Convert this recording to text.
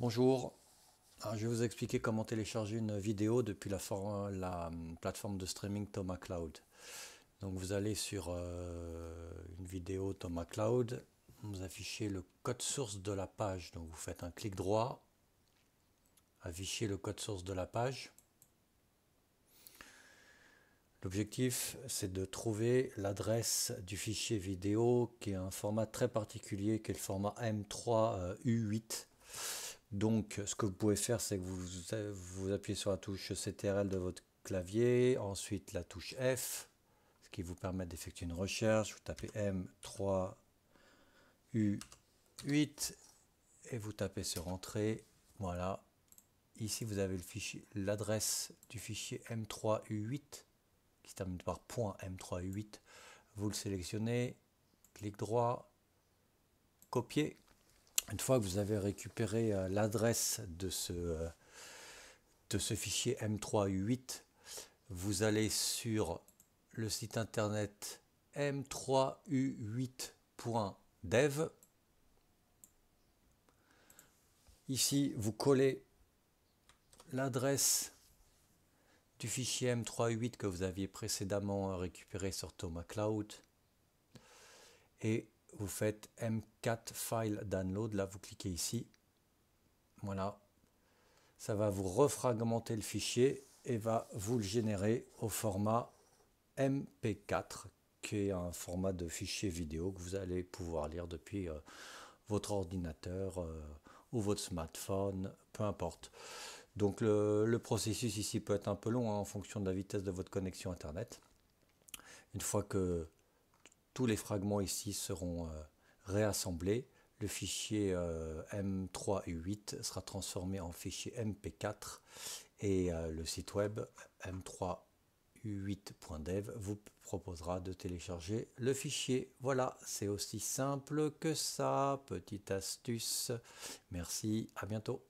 Bonjour, je vais vous expliquer comment télécharger une vidéo depuis la, hum, plateforme de streaming Thomas Cloud. Donc vous allez sur euh, une vidéo Thomas Cloud, vous affichez le code source de la page, donc vous faites un clic droit, affichez le code source de la page. L'objectif, c'est de trouver l'adresse du fichier vidéo qui est un format très particulier, qui est le format M3U8 donc, ce que vous pouvez faire, c'est que vous, vous appuyez sur la touche CTRL de votre clavier, ensuite la touche F, ce qui vous permet d'effectuer une recherche. Vous tapez M3U8 et vous tapez sur Entrée. Voilà. Ici, vous avez l'adresse du fichier M3U8 qui se termine par .m3u8. Vous le sélectionnez, clic droit, copier. Une fois que vous avez récupéré euh, l'adresse de ce, euh, de ce fichier M3U8, vous allez sur le site internet m3u8.dev. Ici, vous collez l'adresse du fichier M3U8 que vous aviez précédemment récupéré sur Thomas Cloud. Et vous faites M4 File Download, là vous cliquez ici, voilà, ça va vous refragmenter le fichier et va vous le générer au format MP4, qui est un format de fichier vidéo que vous allez pouvoir lire depuis euh, votre ordinateur euh, ou votre smartphone, peu importe. Donc le, processus ici peut être un peu long hein, en fonction de la vitesse de votre connexion Internet. Une fois que tous les fragments ici seront euh, réassemblés. Le fichier M3 u 8 sera transformé en fichier MP4 et euh, le site web m3u8.dev vous proposera de télécharger le fichier. Voilà, c'est aussi simple que ça. Petite astuce. Merci, à bientôt.